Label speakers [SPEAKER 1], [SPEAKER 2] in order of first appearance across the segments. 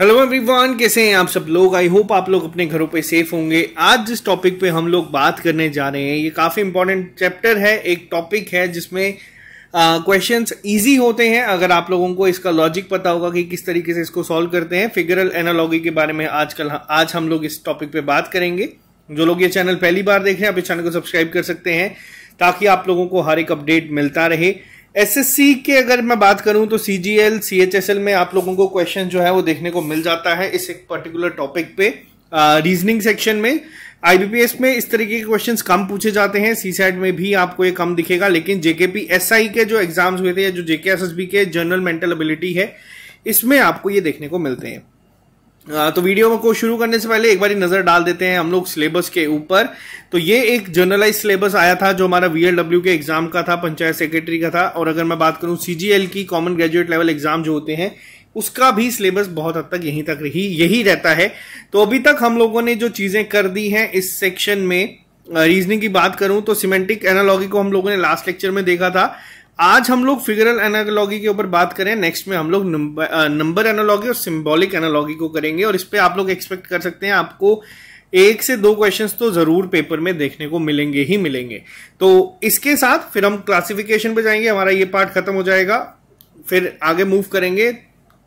[SPEAKER 1] hello everyone कैसे हैं आप सब लोग आई होप आप लोग अपने घरों पे सेफ होंगे आज जिस टॉपिक पे हम लोग बात करने जा रहे हैं ये काफ़ी इंपॉर्टेंट चैप्टर है एक टॉपिक है जिसमें क्वेश्चंस uh, इजी होते हैं अगर आप लोगों को इसका लॉजिक पता होगा कि किस तरीके से इसको सॉल्व करते हैं फिगरल एनालॉगी के बारे में आजकल आज हम लोग इस टॉपिक पे बात करेंगे जो लोग ये चैनल पहली बार देख रहे हैं आप इस चैनल को सब्सक्राइब कर सकते हैं ताकि आप लोगों को हर एक अपडेट मिलता रहे एसएससी के अगर मैं बात करूं तो एस एल में आप लोगों को क्वेश्चन जो है वो देखने को मिल जाता है इस एक पर्टिकुलर टॉपिक पे रीजनिंग सेक्शन में आईबीपीएस में इस तरीके के क्वेश्चंस कम पूछे जाते हैं सी साइड में भी आपको ये कम दिखेगा लेकिन जेकेपी आई के जो एग्जाम्स हुए थे या जो जेके बी के जनरल मेंटल एबिलिटी है इसमें आपको ये देखने को मिलते हैं तो वीडियो को शुरू करने से पहले एक बार नज़र डाल देते हैं हम लोग सिलेबस के ऊपर तो ये एक जर्नलाइज सिलेबस आया था जो हमारा वीएलडब्ल्यू के एग्जाम का था पंचायत सेक्रेटरी का था और अगर मैं बात करूं सीजीएल की कॉमन ग्रेजुएट लेवल एग्जाम जो होते हैं उसका भी सिलेबस बहुत हद तक यहीं तक रही यही रहता है तो अभी तक हम लोगों ने जो चीज़ें कर दी हैं इस सेक्शन में रीजनिंग की बात करूं तो सिमेंटिक एनालॉगी को हम लोगों ने लास्ट लेक्चर में देखा था आज हम लोग फिगरल एनालॉगी के ऊपर बात करें नेक्स्ट में हम लोग नंबर एनालॉगी uh, और सिंबॉलिक एनालॉगी को करेंगे और इस पर आप लोग एक्सपेक्ट कर सकते हैं आपको एक से दो क्वेश्चंस तो जरूर पेपर में देखने को मिलेंगे ही मिलेंगे तो इसके साथ फिर हम क्लासिफिकेशन पे जाएंगे हमारा ये पार्ट खत्म हो जाएगा फिर आगे मूव करेंगे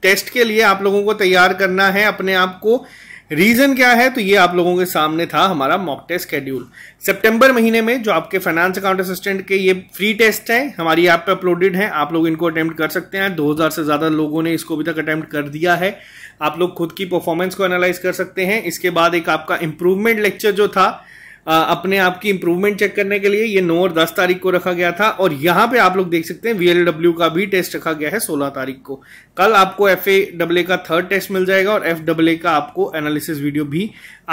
[SPEAKER 1] टेस्ट के लिए आप लोगों को तैयार करना है अपने आप को रीजन क्या है तो ये आप लोगों के सामने था हमारा मॉक टेस्ट शेड्यूल सितंबर महीने में जो आपके फाइनेंस अकाउंट असिस्टेंट के ये फ्री टेस्ट हैं हमारी ऐप पे अपलोडेड हैं आप लोग इनको अटेम्प्ट कर सकते हैं 2000 से ज़्यादा लोगों ने इसको अभी तक अटेम्प्ट कर दिया है आप लोग खुद की परफॉर्मेंस को एनालाइज कर सकते हैं इसके बाद एक आपका इंप्रूवमेंट लेक्चर जो था अपने आप की इंप्रूवमेंट चेक करने के लिए ये नौ और दस तारीख को रखा गया था और यहाँ पे आप लोग देख सकते हैं वीएलडब्ल्यू का भी टेस्ट रखा गया है सोलह तारीख को कल आपको एफ ए का थर्ड टेस्ट मिल जाएगा और एफ का आपको एनालिसिस वीडियो भी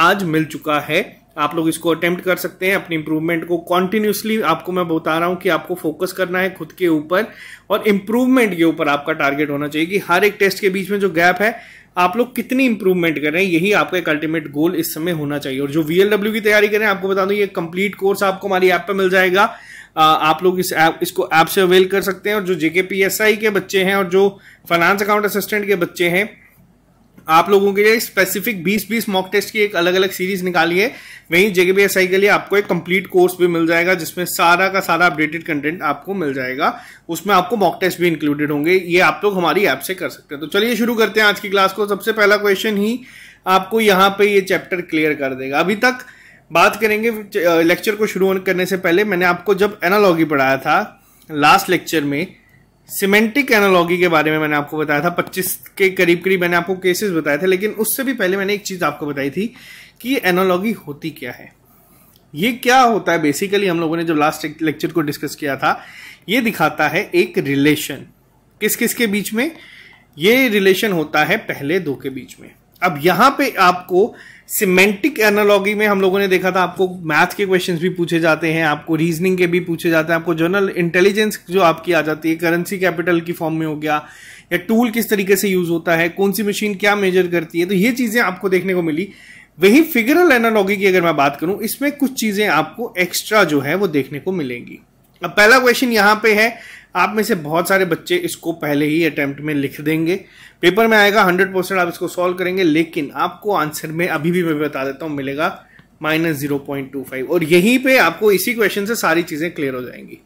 [SPEAKER 1] आज मिल चुका है आप लोग इसको अटेम्प्ट कर सकते हैं अपनी इंप्रूवमेंट को कॉन्टिन्यूसली आपको मैं बता रहा हूं कि आपको फोकस करना है खुद के ऊपर और इंप्रूवमेंट के ऊपर आपका टारगेट होना चाहिए कि हर एक टेस्ट के बीच में जो गैप है आप लोग कितनी इंप्रूवमेंट कर रहे हैं यही आपका एक अल्टीमेट गोल इस समय होना चाहिए और जो वीएलडब्ल्यू की तैयारी कर रहे हैं आपको बता दूं ये कंप्लीट कोर्स आपको हमारी ऐप पर मिल जाएगा आप लोग इस ऐप इसको ऐप से अवेल कर सकते हैं और जो जेके के बच्चे हैं और जो फाइनेंस अकाउंट असिस्टेंट के बच्चे हैं आप लोगों के लिए स्पेसिफिक 20-20 मॉक टेस्ट की एक अलग अलग सीरीज निकाली है वहीं जेकेबीएसआई के लिए आपको एक कंप्लीट कोर्स भी मिल जाएगा जिसमें सारा का सारा अपडेटेड कंटेंट आपको मिल जाएगा उसमें आपको मॉक टेस्ट भी इंक्लूडेड होंगे ये आप लोग हमारी ऐप से कर सकते हैं तो चलिए शुरू करते हैं आज की क्लास को सबसे पहला क्वेश्चन ही आपको यहाँ पर ये चैप्टर क्लियर कर देगा अभी तक बात करेंगे लेक्चर को शुरू करने से पहले मैंने आपको जब एनालॉगी पढ़ाया था लास्ट लेक्चर में सिमेंटिक एनालॉगी के बारे में मैंने आपको बताया था 25 के करीब करीब मैंने आपको केसेस बताए थे लेकिन उससे भी पहले मैंने एक चीज़ आपको बताई थी कि ये होती क्या है ये क्या होता है बेसिकली हम लोगों ने जब लास्ट लेक्चर को डिस्कस किया था ये दिखाता है एक रिलेशन किस किस के बीच में ये रिलेशन होता है पहले दो के बीच में अब यहां पे आपको सिमेंटिक एनालॉगी में हम लोगों ने देखा था आपको मैथ के क्वेश्चंस भी पूछे जाते हैं आपको रीजनिंग के भी पूछे जाते हैं आपको जनरल इंटेलिजेंस जो आपकी आ जाती है करेंसी कैपिटल की फॉर्म में हो गया या टूल किस तरीके से यूज होता है कौन सी मशीन क्या मेजर करती है तो ये चीजें आपको देखने को मिली वही फिगरल एनालॉगी की अगर मैं बात करूं इसमें कुछ चीजें आपको एक्स्ट्रा जो है वो देखने को मिलेंगी अब पहला क्वेश्चन यहाँ पे है आप में से बहुत सारे बच्चे इसको पहले ही अटेम्प्ट में लिख देंगे पेपर में आएगा हंड्रेड परसेंट आप इसको सॉल्व करेंगे लेकिन आपको आंसर में अभी भी मैं बता देता हूँ मिलेगा minus zero point two five और यहीं पे आपको इसी क्वेश्चन से सारी चीज़ें क्लियर हो जाएंगी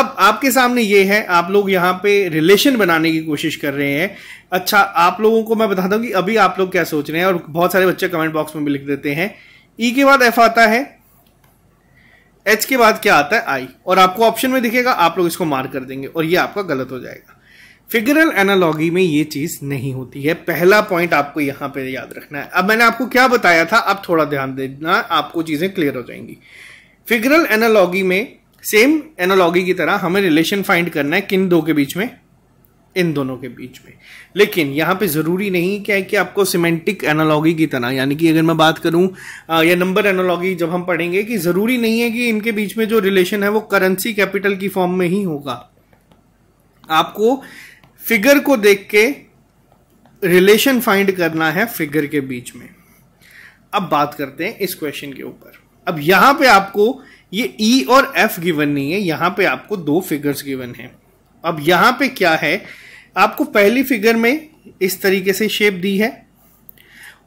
[SPEAKER 1] अब आपके सामने ये है आप लोग यहाँ पे रिलेशन बनाने की कोशिश कर रहे हैं अच्छा आप लोगों को मैं बताता हूँ कि अभी आप लोग क्या सोच रहे हैं और बहुत सारे बच्चे कमेंट बॉक्स में भी लिख देते हैं ई e के बाद एफ आता है एच के बाद क्या आता है आई और आपको ऑप्शन में दिखेगा आप लोग इसको मार्क कर देंगे और ये आपका गलत हो जाएगा फिगरल एनालॉगी में ये चीज नहीं होती है पहला पॉइंट आपको यहां पे याद रखना है अब मैंने आपको क्या बताया था अब थोड़ा ध्यान देना आपको चीजें क्लियर हो जाएंगी फिगरल एनालॉगी में सेम एनालॉगी की तरह हमें रिलेशन फाइंड करना है किन दो के बीच में इन दोनों के बीच में लेकिन यहाँ पे ज़रूरी नहीं क्या है कि आपको सिमेंटिक एनालॉगी की तरह यानी कि अगर मैं बात करूँ या नंबर एनालॉगी जब हम पढ़ेंगे कि ज़रूरी नहीं है कि इनके बीच में जो रिलेशन है वो करेंसी कैपिटल की फॉर्म में ही होगा आपको फिगर को देख के रिलेशन फाइंड करना है फिगर के बीच में अब बात करते हैं इस क्वेश्चन के ऊपर अब यहां पे आपको ये ई e और एफ गिवन नहीं है यहां पे आपको दो फिगर्स गिवन हैं अब यहाँ पे क्या है आपको पहली फिगर में इस तरीके से शेप दी है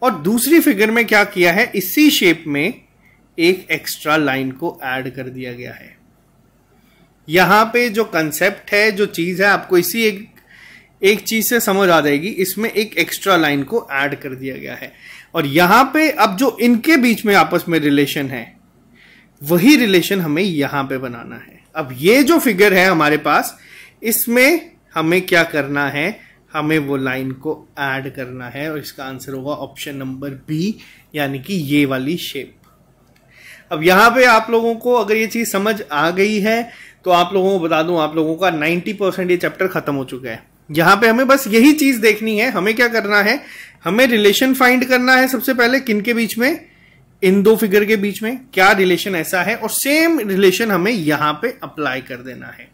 [SPEAKER 1] और दूसरी फिगर में क्या किया है इसी शेप में एक एक्स्ट्रा लाइन को ऐड कर दिया गया है यहाँ पे जो कंसेप्ट है जो चीज़ है आपको इसी एक एक चीज़ से समझ आ जाएगी इसमें एक एक्स्ट्रा लाइन को ऐड कर दिया गया है और यहाँ पे अब जो इनके बीच में आपस में रिलेशन है वही रिलेशन हमें यहाँ पे बनाना है अब ये जो फिगर है हमारे पास इसमें हमें क्या करना है हमें वो लाइन को ऐड करना है और इसका आंसर होगा ऑप्शन नंबर बी यानी कि ये वाली शेप अब यहां पे आप लोगों को अगर ये चीज़ समझ आ गई है तो आप लोगों को बता दूं आप लोगों का 90 परसेंट ये चैप्टर खत्म हो चुका है यहां पे हमें बस यही चीज़ देखनी है हमें क्या करना है हमें रिलेशन फाइंड करना है सबसे पहले किन के बीच में इन दो फिगर के बीच में क्या रिलेशन ऐसा है और सेम रिलेशन हमें यहां पे अप्लाई कर देना है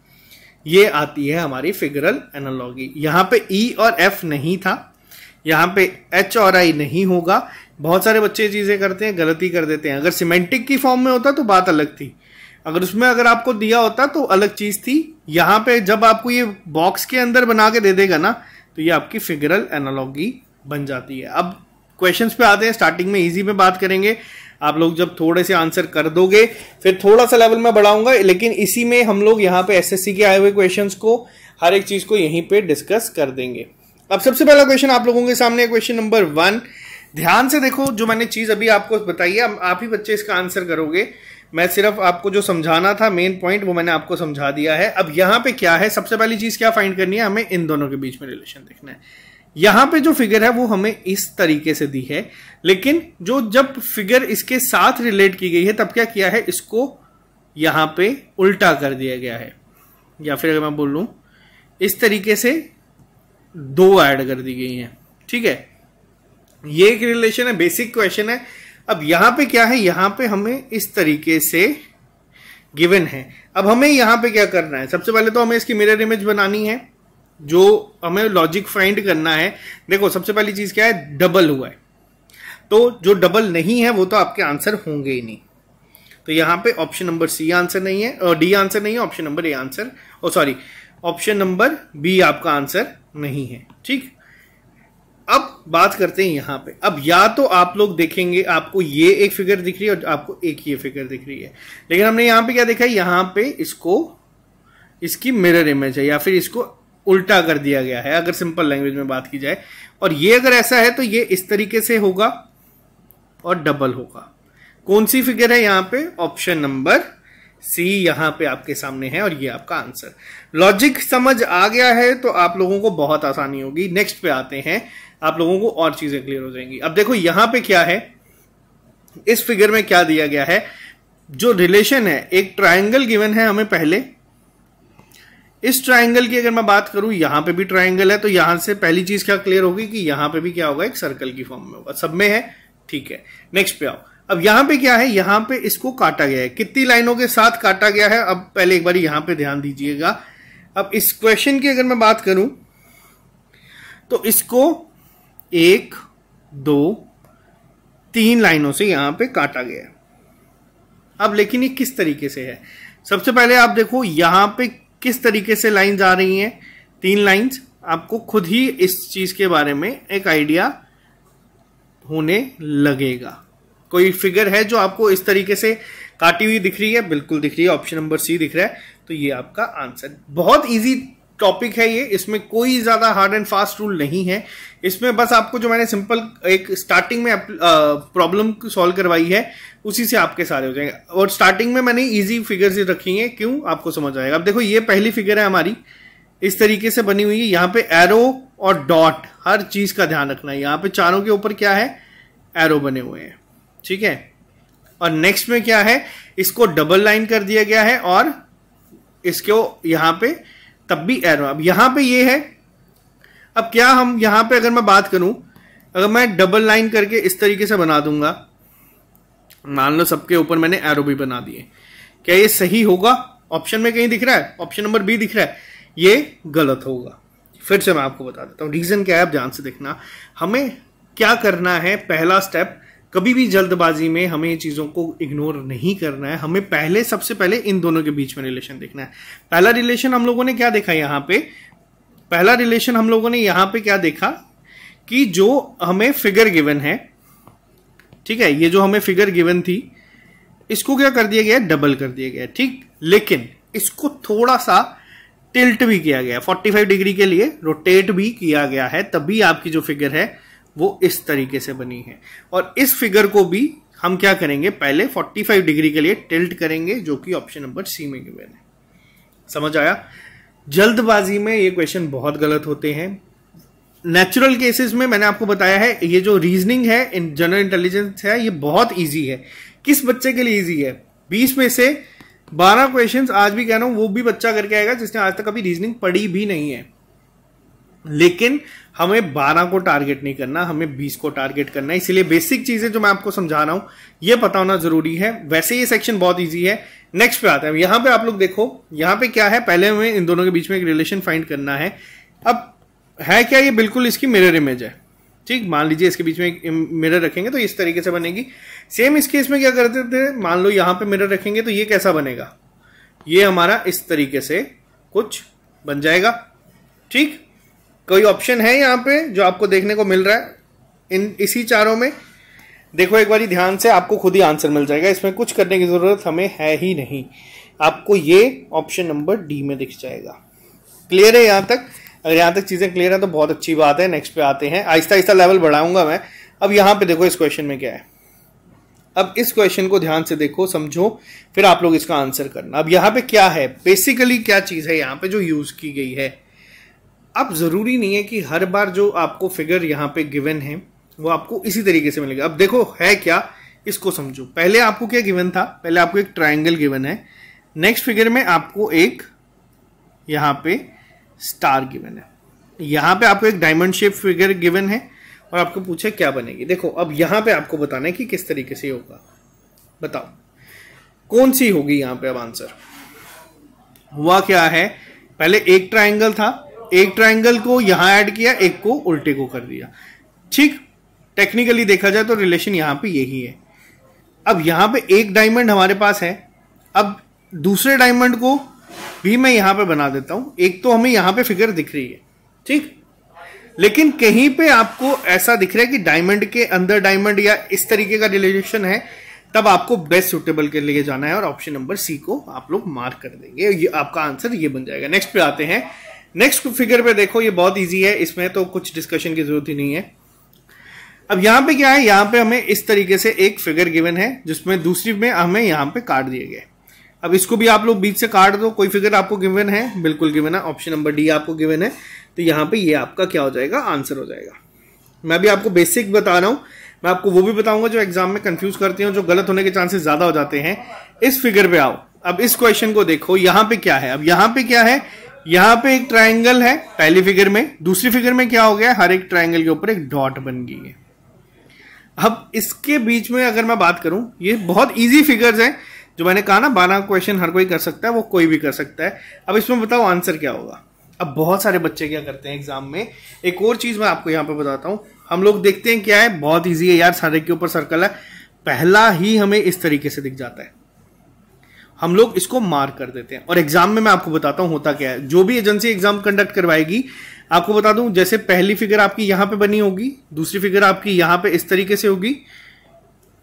[SPEAKER 1] ये आती है हमारी फिगरल एनालॉगी यहाँ पे ई e और एफ नहीं था यहाँ पे एच और आई नहीं होगा बहुत सारे बच्चे चीज़ें करते हैं गलती कर देते हैं अगर सीमेंटिक की फॉर्म में होता तो बात अलग थी अगर उसमें अगर आपको दिया होता तो अलग चीज़ थी यहाँ पे जब आपको ये बॉक्स के अंदर बना के दे देगा ना तो ये आपकी फिगरल एनालॉगी बन जाती है अब क्वेश्चंस पे आते हैं स्टार्टिंग में इजी में बात करेंगे आप लोग जब थोड़े से आंसर कर दोगे फिर थोड़ा सा लेवल में बढ़ाऊंगा लेकिन इसी में हम लोग यहाँ पे एसएससी के आए हुए क्वेश्चंस को हर एक चीज को यहीं पे डिस्कस कर देंगे अब सबसे पहला क्वेश्चन आप लोगों के सामने क्वेश्चन नंबर वन ध्यान से देखो जो मैंने चीज अभी आपको बताई है आप ही बच्चे इसका आंसर करोगे मैं सिर्फ आपको जो समझाना था मेन पॉइंट वो मैंने आपको समझा दिया है अब यहाँ पे क्या है सबसे पहली चीज क्या फाइंड करनी है हमें इन दोनों के बीच में रिलेशन देखना है यहां पे जो फिगर है वो हमें इस तरीके से दी है लेकिन जो जब फिगर इसके साथ रिलेट की गई है तब क्या किया है इसको यहां पे उल्टा कर दिया गया है या फिर अगर मैं बोल लूँ इस तरीके से दो ऐड कर दी गई हैं ठीक है ये एक रिलेशन है बेसिक क्वेश्चन है अब यहाँ पे क्या है यहाँ पे हमें इस तरीके से गिवन है अब हमें यहाँ पे क्या करना है सबसे पहले तो हमें इसकी मिरर इमेज बनानी है जो हमें लॉजिक फाइंड करना है देखो सबसे पहली चीज क्या है डबल हुआ है तो जो डबल नहीं है वो तो आपके आंसर होंगे ही नहीं तो यहां पे ऑप्शन नंबर सी आंसर नहीं है और डी आंसर नहीं है ऑप्शन नंबर ए आंसर और सॉरी ऑप्शन नंबर बी आपका आंसर नहीं है ठीक अब बात करते हैं यहां पे अब या तो आप लोग देखेंगे आपको ये एक फिगर दिख रही है और आपको एक ये फिगर दिख रही है लेकिन हमने यहां पे क्या देखा है यहां पे इसको इसकी मिरर इमेज है या फिर इसको उल्टा कर दिया गया है अगर सिंपल लैंग्वेज में बात की जाए और ये अगर ऐसा है तो ये इस तरीके से होगा और डबल होगा कौन सी फिगर है यहाँ पे ऑप्शन नंबर सी यहाँ पे आपके सामने है और ये आपका आंसर लॉजिक समझ आ गया है तो आप लोगों को बहुत आसानी होगी नेक्स्ट पे आते हैं आप लोगों को और चीजें क्लियर हो जाएंगी अब देखो यहाँ पे क्या है इस फिगर में क्या दिया गया है जो रिलेशन है एक ट्राइंगल गिवन है हमें पहले इस ट्राइंगल की अगर मैं बात करूं यहां पे भी ट्राइंगल है तो यहां से पहली चीज क्या क्लियर होगी कि यहां पे भी क्या होगा एक सर्कल की फॉर्म में होगा सब में है ठीक है नेक्स्ट पे आओ अब यहां पे क्या है यहां पे इसको काटा गया है कितनी लाइनों के साथ काटा गया है अब पहले एक बार यहां पे ध्यान दीजिएगा अब इस क्वेश्चन की अगर मैं बात करूं तो इसको एक दो तीन लाइनों से यहां पे काटा गया है अब लेकिन ये किस तरीके से है सबसे पहले आप देखो यहां पे किस तरीके से लाइंस आ रही हैं तीन लाइंस आपको खुद ही इस चीज़ के बारे में एक आइडिया होने लगेगा कोई फिगर है जो आपको इस तरीके से काटी हुई दिख रही है बिल्कुल दिख रही है ऑप्शन नंबर सी दिख रहा है तो ये आपका आंसर बहुत इजी टॉपिक है ये इसमें कोई ज़्यादा हार्ड एंड फास्ट रूल नहीं है इसमें बस आपको जो मैंने सिंपल एक स्टार्टिंग में प्रॉब्लम सॉल्व करवाई है उसी से आपके सारे हो जाएंगे और स्टार्टिंग में मैंने इजी फिगर्स रखी हैं क्यों आपको समझ आएगा अब देखो ये पहली फिगर है हमारी इस तरीके से बनी हुई है यहाँ पे एरो और डॉट हर चीज़ का ध्यान रखना है यहाँ पे चारों के ऊपर क्या है एरो बने हुए हैं ठीक है और नेक्स्ट में क्या है इसको डबल लाइन कर दिया गया है और इसको यहाँ पे तब भी एरो अब यहां पे ये है अब क्या हम यहां पे अगर मैं बात करूं अगर मैं डबल लाइन करके इस तरीके से बना दूंगा मान लो सबके ऊपर मैंने एरो भी बना दिए क्या ये सही होगा ऑप्शन में कहीं दिख रहा है ऑप्शन नंबर बी दिख रहा है ये गलत होगा फिर से मैं आपको बता देता हूं रीज़न क्या है आप ध्यान से देखना हमें क्या करना है पहला स्टेप कभी भी जल्दबाजी में हमें चीज़ों को इग्नोर नहीं करना है हमें पहले सबसे पहले इन दोनों के बीच में रिलेशन देखना है पहला रिलेशन हम लोगों ने क्या देखा यहाँ पे पहला रिलेशन हम लोगों ने यहाँ पे क्या देखा कि जो हमें फिगर गिवन है ठीक है ये जो हमें फिगर गिवन थी इसको क्या कर दिया गया डबल कर दिया गया ठीक लेकिन इसको थोड़ा सा टिल्ट भी किया गया 45 डिग्री के लिए रोटेट भी किया गया है तभी आपकी जो फिगर है वो इस तरीके से बनी है और इस फिगर को भी हम क्या करेंगे पहले 45 डिग्री के लिए टिल्ट करेंगे जो कि ऑप्शन नंबर सी में गिवन है समझ आया जल्दबाजी में ये क्वेश्चन बहुत गलत होते हैं नेचुरल केसेस में मैंने आपको बताया है ये जो रीजनिंग है इन जनरल इंटेलिजेंस है ये बहुत इजी है किस बच्चे के लिए इजी है बीस में से बारह क्वेश्चन आज भी कह रहा हूं वो भी बच्चा करके आएगा जिसने आज तक अभी रीजनिंग पढ़ी भी नहीं है लेकिन हमें बारह को टारगेट नहीं करना हमें बीस को टारगेट करना है इसलिए बेसिक चीजें जो मैं आपको समझा रहा हूं ये पता होना जरूरी है वैसे ये सेक्शन बहुत ईजी है नेक्स्ट पे आते हैं यहां पे आप लोग देखो यहां पे क्या है पहले हमें इन दोनों के बीच में एक रिलेशन फाइंड करना है अब है क्या ये बिल्कुल इसकी मिरर इमेज है ठीक मान लीजिए इसके बीच में एक मिरर रखेंगे तो इस तरीके से बनेगी सेम इस केस में क्या करते थे मान लो यहां पे मिरर रखेंगे तो ये कैसा बनेगा ये हमारा इस तरीके से कुछ बन जाएगा ठीक कोई ऑप्शन है यहाँ पे जो आपको देखने को मिल रहा है इन इसी चारों में देखो एक बार ध्यान से आपको खुद ही आंसर मिल जाएगा इसमें कुछ करने की ज़रूरत हमें है ही नहीं आपको ये ऑप्शन नंबर डी में दिख जाएगा क्लियर है यहाँ तक अगर यहाँ तक चीज़ें क्लियर है तो बहुत अच्छी बात है नेक्स्ट पे आते हैं आहिस्ता आहिस्ता लेवल बढ़ाऊंगा मैं अब यहाँ पे देखो इस क्वेश्चन में क्या है अब इस क्वेश्चन को ध्यान से देखो समझो फिर आप लोग इसका आंसर करना अब यहाँ पे क्या है बेसिकली क्या चीज़ है यहाँ पे जो यूज़ की गई है अब ज़रूरी नहीं है कि हर बार जो आपको फिगर यहाँ पे गिवन है वो आपको इसी तरीके से मिलेगा अब देखो है क्या इसको समझो पहले आपको क्या गिवन था पहले आपको एक ट्राइंगल गिवन है नेक्स्ट फिगर में आपको एक यहाँ पे स्टार गिवन है यहाँ पे आपको एक डायमंड शेप फिगर गिवन है और आपको पूछा क्या बनेगी देखो अब यहाँ पे आपको बताना है कि किस तरीके से होगा बताओ कौन सी होगी यहाँ पे अब आंसर हुआ क्या है पहले एक ट्राइंगल था एक ट्राइंगल को यहां ऐड किया एक को उल्टे को कर दिया ठीक टेक्निकली देखा जाए तो रिलेशन यहां पे यही है अब यहां पे एक डायमंड हमारे पास है अब दूसरे डायमंड को भी मैं यहां पे बना देता हूं एक तो हमें यहां पे फिगर दिख रही है ठीक लेकिन कहीं पे आपको ऐसा दिख रहा है कि डायमंड के अंदर डायमंड या इस तरीके का रिलेशन है तब आपको बेस्ट सुटेबल के लिए जाना है और ऑप्शन नंबर सी को आप लोग मार्क कर देंगे ये आपका आंसर ये बन जाएगा नेक्स्ट पे आते हैं नेक्स्ट फिगर पे देखो ये बहुत इजी है इसमें तो कुछ डिस्कशन की जरूरत ही नहीं है अब यहाँ पे क्या है यहाँ पे हमें इस तरीके से एक फिगर गिवन है जिसमें दूसरी में हमें यहाँ पे कार्ड दिए गए अब इसको भी आप लोग बीच से काट दो कोई फिगर आपको गिवन है बिल्कुल गिवन है ऑप्शन नंबर डी आपको गिवन है तो यहाँ पे ये आपका क्या हो जाएगा आंसर हो जाएगा मैं भी आपको बेसिक बता रहा हूं मैं आपको वो भी बताऊंगा जो एग्जाम में कंफ्यूज करते हैं जो गलत होने के चांसेस ज्यादा हो जाते हैं इस फिगर पे आओ अब इस क्वेश्चन को देखो यहाँ पे क्या है अब यहाँ पे क्या है यहां पे एक ट्रायंगल है पहली फिगर में दूसरी फिगर में क्या हो गया हर एक ट्रायंगल के ऊपर एक डॉट बन गई है अब इसके बीच में अगर मैं बात करूं ये बहुत इजी फिगर्स हैं जो मैंने कहा ना बारह क्वेश्चन हर कोई कर सकता है वो कोई भी कर सकता है अब इसमें बताओ आंसर क्या होगा अब बहुत सारे बच्चे क्या करते हैं एग्जाम में एक और चीज मैं आपको यहाँ पे बताता हूँ हम लोग देखते हैं क्या है बहुत ईजी है यार सारे के ऊपर सर्कल है पहला ही हमें इस तरीके से दिख जाता है हम लोग इसको मार कर देते हैं और एग्जाम में मैं आपको बताता हूं होता क्या है जो भी एजेंसी एग्जाम कंडक्ट करवाएगी आपको बता दूं जैसे पहली फिगर आपकी यहां पे बनी होगी दूसरी फिगर आपकी यहां पे इस तरीके से होगी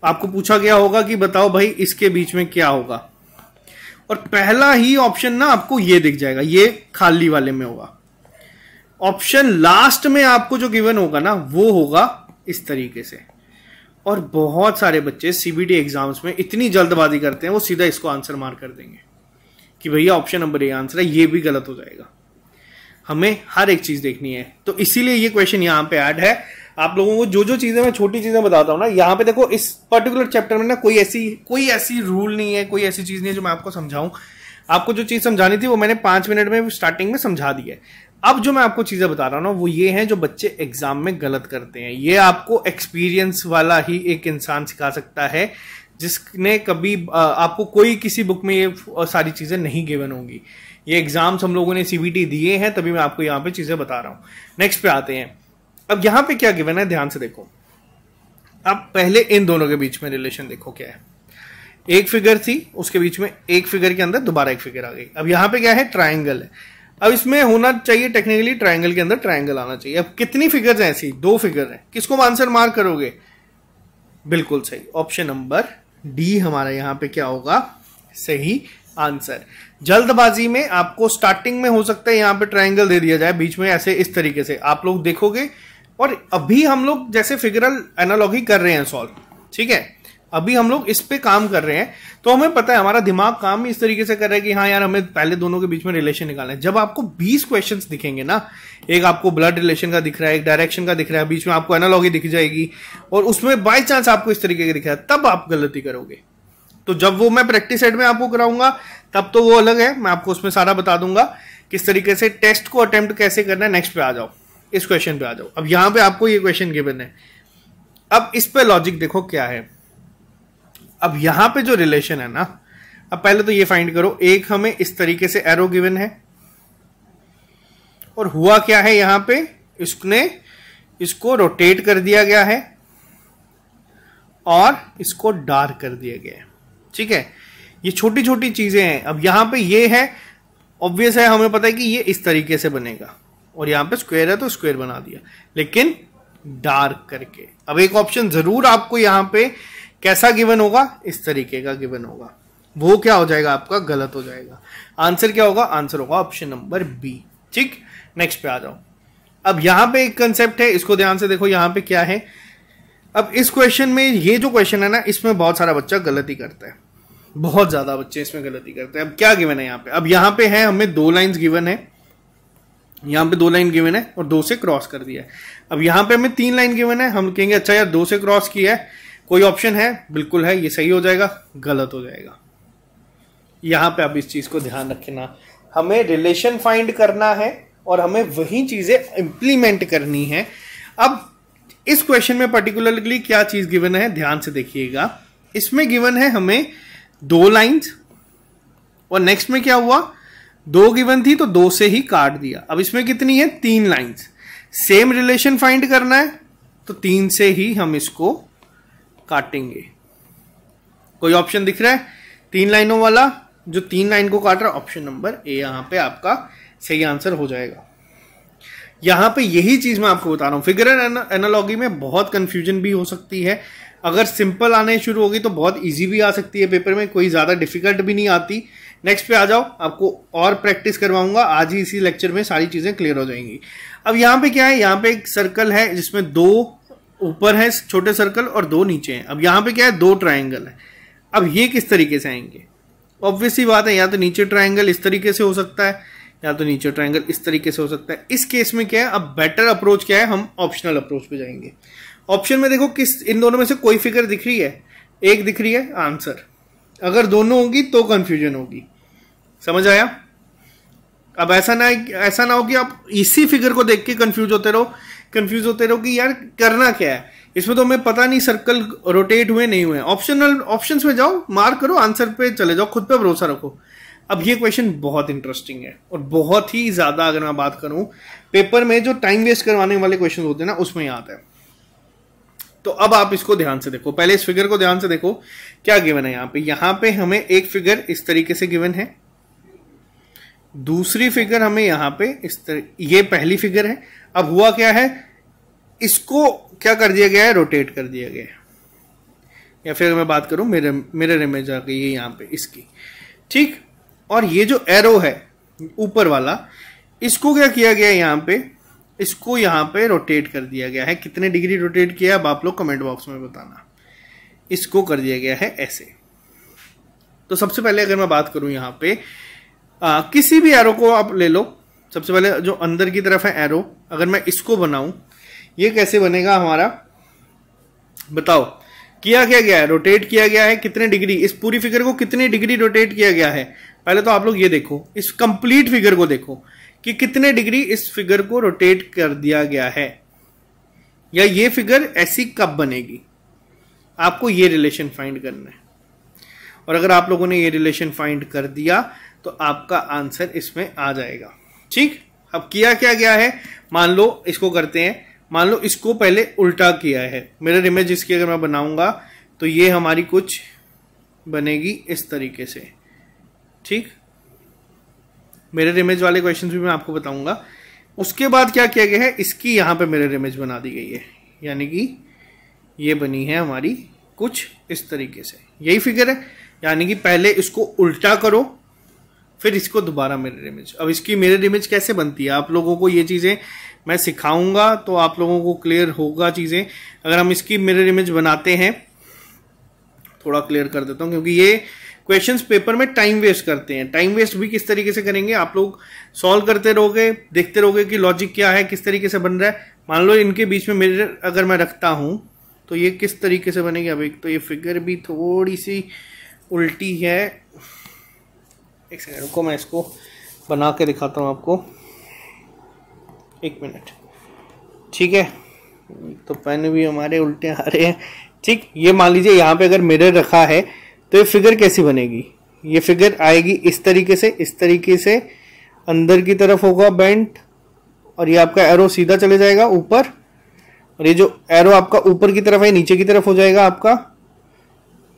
[SPEAKER 1] आपको पूछा गया होगा कि बताओ भाई इसके बीच में क्या होगा और पहला ही ऑप्शन ना आपको ये दिख जाएगा ये खाली वाले में होगा ऑप्शन लास्ट में आपको जो गिवन होगा ना वो होगा इस तरीके से और बहुत सारे बच्चे सीबीटी एग्जाम्स में इतनी जल्दबाजी करते हैं वो सीधा इसको आंसर मार कर देंगे कि भैया ऑप्शन नंबर ए आंसर है ये भी गलत हो जाएगा हमें हर एक चीज देखनी है तो इसीलिए ये क्वेश्चन यहाँ पे ऐड है आप लोगों को जो जो चीजें मैं छोटी चीजें बताता हूँ ना यहाँ पे देखो इस पर्टिकुलर चैप्टर में ना कोई ऐसी कोई ऐसी रूल नहीं है कोई ऐसी चीज नहीं है जो मैं आपको समझाऊं आपको जो चीज समझानी थी वो मैंने पांच मिनट में स्टार्टिंग में समझा दी है अब जो मैं आपको चीज़ें बता रहा हूँ वो ये हैं जो बच्चे एग्ज़ाम में गलत करते हैं ये आपको एक्सपीरियंस वाला ही एक इंसान सिखा सकता है जिसने कभी आपको कोई किसी बुक में ये सारी चीज़ें नहीं गिवन होंगी ये एग्ज़ाम्स हम लोगों ने सी दिए हैं तभी मैं आपको यहाँ पे चीज़ें बता रहा हूँ नेक्स्ट पे आते हैं अब यहाँ पे क्या गिवन है ध्यान से देखो अब पहले इन दोनों के बीच में रिलेशन देखो क्या है एक फिगर थी उसके बीच में एक फिगर के अंदर दोबारा एक फिगर आ गई अब यहाँ पे क्या है ट्राइंगल है अब इसमें होना चाहिए टेक्निकली ट्राइंगल के अंदर ट्राइंगल आना चाहिए अब कितनी फिगर्स हैं ऐसी दो फिगर हैं किसको आंसर मार्क करोगे बिल्कुल सही ऑप्शन नंबर डी हमारा यहाँ पे क्या होगा सही आंसर जल्दबाजी में आपको स्टार्टिंग में हो सकता है यहाँ पे ट्राइंगल दे दिया जाए बीच में ऐसे इस तरीके से आप लोग देखोगे और अभी हम लोग जैसे फिगरल एनालॉगी कर रहे हैं सॉल्व ठीक है अभी हम लोग इस पे काम कर रहे हैं तो हमें पता है हमारा दिमाग काम इस तरीके से कर रहा है कि हाँ यार हमें पहले दोनों के बीच में रिलेशन निकालना है जब आपको 20 क्वेश्चंस दिखेंगे ना एक आपको ब्लड रिलेशन का दिख रहा है एक डायरेक्शन का दिख रहा है बीच में आपको एनालॉगी दिख जाएगी और उसमें बाय चांस आपको इस तरीके का दिख रहा है तब आप गलती करोगे तो जब वो मैं प्रैक्टिस सेट में आपको कराऊंगा तब तो वो अलग है मैं आपको उसमें सारा बता दूंगा किस तरीके से टेस्ट को अटेम्प्ट कैसे करना है नेक्स्ट पे आ जाओ इस क्वेश्चन पे आ जाओ अब यहां पे आपको ये क्वेश्चन गिवन है अब इस पे लॉजिक देखो क्या है अब यहां पे जो रिलेशन है ना अब पहले तो ये फाइंड करो एक हमें इस तरीके से एरो गिवन है और हुआ क्या है यहां पे इसने इसको रोटेट कर दिया गया है और इसको डार्क कर दिया गया है ठीक है ये छोटी छोटी चीजें हैं अब यहां पे ये है ऑब्वियस है हमें पता है कि ये इस तरीके से बनेगा और यहां पे स्क्वायर है तो स्क्वायर बना दिया लेकिन डार्क करके अब एक ऑप्शन जरूर आपको यहां पे कैसा गिवन होगा इस तरीके का गिवन होगा वो क्या हो जाएगा आपका गलत हो जाएगा आंसर क्या होगा आंसर होगा ऑप्शन नंबर बी ठीक नेक्स्ट पे आ जाओ अब यहां पे एक कंसेप्ट है इसको ध्यान से देखो यहाँ पे क्या है अब इस क्वेश्चन में ये जो क्वेश्चन है ना इसमें बहुत सारा बच्चा गलती करता है बहुत ज़्यादा बच्चे इसमें गलती करते हैं अब क्या गिवन है यहाँ पे अब यहाँ पे है हमें दो लाइंस गिवन है यहाँ पे दो लाइन गिवन है और दो से क्रॉस कर दिया है अब यहाँ पे हमें तीन लाइन गिवन है हम कहेंगे अच्छा यार दो से क्रॉस किया है कोई ऑप्शन है बिल्कुल है ये सही हो जाएगा गलत हो जाएगा यहां पे आप इस चीज़ को ध्यान रखना हमें रिलेशन फाइंड करना है और हमें वही चीज़ें इंप्लीमेंट करनी है अब इस क्वेश्चन में पर्टिकुलरली क्या चीज़ गिवन है ध्यान से देखिएगा इसमें गिवन है हमें दो लाइंस और नेक्स्ट में क्या हुआ दो गिवन थी तो दो से ही काट दिया अब इसमें कितनी है तीन लाइंस सेम रिलेशन फाइंड करना है तो तीन से ही हम इसको काटेंगे कोई ऑप्शन दिख रहा है तीन लाइनों वाला जो तीन लाइन को काट रहा है ऑप्शन नंबर ए यहां पे आपका सही आंसर हो जाएगा यहाँ पे यही चीज मैं आपको बता रहा हूँ फिगर एंड एनालॉगी में बहुत कंफ्यूजन भी हो सकती है अगर सिंपल आने शुरू होगी तो बहुत इजी भी आ सकती है पेपर में कोई ज़्यादा डिफिकल्ट भी नहीं आती नेक्स्ट पे आ जाओ आपको और प्रैक्टिस करवाऊंगा आज ही इसी लेक्चर में सारी चीज़ें क्लियर हो जाएंगी अब यहाँ पे क्या है यहाँ पे एक सर्कल है जिसमें दो ऊपर है छोटे सर्कल और दो नीचे हैं अब यहाँ पे क्या है दो ट्राइंगल है अब ये किस तरीके से आएंगे ऑब्वियसली बात है या तो नीचे ट्राइंगल इस तरीके से हो सकता है या तो नीचे ट्राइंगल इस तरीके से हो सकता है इस केस में क्या है अब बेटर अप्रोच क्या है हम ऑप्शनल अप्रोच पे जाएंगे ऑप्शन में देखो किस इन दोनों में से कोई फिगर दिख रही है एक दिख रही है आंसर अगर दोनों होगी तो कंफ्यूजन होगी समझ आया अब ऐसा ना ऐसा ना हो कि आप इसी फिगर को देख के कंफ्यूज होते रहो कंफ्यूज होते रहो कि यार करना क्या है इसमें तो हमें पता नहीं सर्कल रोटेट हुए नहीं हुए ऑप्शनल ऑप्शंस में जाओ मार्क करो आंसर पे चले जाओ खुद पे भरोसा रखो अब ये क्वेश्चन बहुत इंटरेस्टिंग है और बहुत ही ज़्यादा अगर मैं बात करूं पेपर में जो टाइम वेस्ट करवाने वाले क्वेश्चन होते हैं ना उसमें ही आता है तो अब आप इसको ध्यान से देखो पहले इस फिगर को ध्यान से देखो क्या गिवन है यहाँ पे यहाँ पे हमें एक फिगर इस तरीके से गिवन है दूसरी फिगर हमें यहाँ पे इस तरह ये पहली फिगर है अब हुआ क्या है इसको क्या कर दिया गया है रोटेट कर दिया गया है या फिर मैं बात करूं मेरे मेरे इमेज आ गई है यहां पे इसकी ठीक और ये जो एरो है ऊपर वाला इसको क्या किया गया है यहां पे इसको यहां पे रोटेट कर दिया गया है कितने डिग्री रोटेट किया अब आप लोग कमेंट बॉक्स में बताना इसको कर दिया गया है ऐसे तो सबसे पहले अगर मैं बात करूं यहां पर किसी भी एरो को आप ले लो सबसे पहले जो अंदर की तरफ है एरो अगर मैं इसको बनाऊं ये कैसे बनेगा हमारा बताओ किया क्या गया है रोटेट किया गया है कितने डिग्री इस पूरी फिगर को कितने डिग्री रोटेट किया गया है पहले तो आप लोग ये देखो इस कंप्लीट फिगर को देखो कि कितने डिग्री इस फिगर को रोटेट कर दिया गया है या ये फिगर ऐसी कब बनेगी आपको ये रिलेशन फाइंड करना है और अगर आप लोगों ने ये रिलेशन फाइंड कर दिया तो आपका आंसर इसमें आ जाएगा ठीक अब किया क्या गया है मान लो इसको करते हैं मान लो इसको पहले उल्टा किया है मिरर इमेज इसकी अगर मैं बनाऊंगा तो ये हमारी कुछ बनेगी इस तरीके से ठीक मिरर इमेज वाले क्वेश्चन भी मैं आपको बताऊंगा उसके बाद क्या किया गया है इसकी यहां पे मिरर इमेज बना दी गई है यानी कि ये बनी है हमारी कुछ इस तरीके से यही फिगर है यानी कि पहले इसको उल्टा करो फिर इसको दोबारा मिरर इमेज अब इसकी मिरर इमेज कैसे बनती है आप लोगों को ये चीज़ें मैं सिखाऊंगा तो आप लोगों को क्लियर होगा चीज़ें अगर हम इसकी मिरर इमेज बनाते हैं थोड़ा क्लियर कर देता हूँ क्योंकि ये क्वेश्चंस पेपर में टाइम वेस्ट करते हैं टाइम वेस्ट भी किस तरीके से करेंगे आप लोग सॉल्व करते रहोगे देखते रहोगे कि लॉजिक क्या है किस तरीके से बन रहा है मान लो इनके बीच में मिरर अगर मैं रखता हूँ तो ये किस तरीके से बनेगी अब एक तो ये फिगर भी थोड़ी सी उल्टी है एक सेकेंड रुको मैं इसको बना के दिखाता हूँ आपको एक मिनट ठीक है तो पेन भी हमारे उल्टे आ रहे हैं ठीक ये मान लीजिए यहाँ पे अगर मिरर रखा है तो ये फिगर कैसी बनेगी ये फिगर आएगी इस तरीके से इस तरीके से अंदर की तरफ होगा बेंट और ये आपका एरो सीधा चले जाएगा ऊपर और ये जो एरो आपका ऊपर की तरफ है नीचे की तरफ हो जाएगा आपका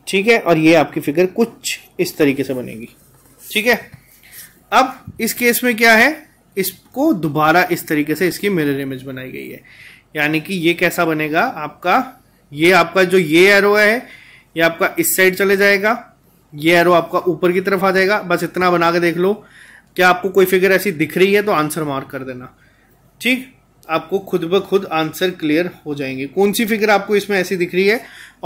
[SPEAKER 1] ठीक है और ये आपकी फिगर कुछ इस तरीके से बनेगी ठीक है अब इस केस में क्या है इसको दोबारा इस तरीके से इसकी मिरर इमेज बनाई गई है यानी कि ये कैसा बनेगा आपका ये आपका जो ये एरो है ये आपका इस साइड चले जाएगा ये एरो आपका ऊपर की तरफ आ जाएगा बस इतना बना के देख लो क्या आपको कोई फिगर ऐसी दिख रही है तो आंसर मार्क कर देना ठीक आपको खुद ब खुद आंसर क्लियर हो जाएंगे कौन सी फिगर आपको इसमें ऐसी दिख रही है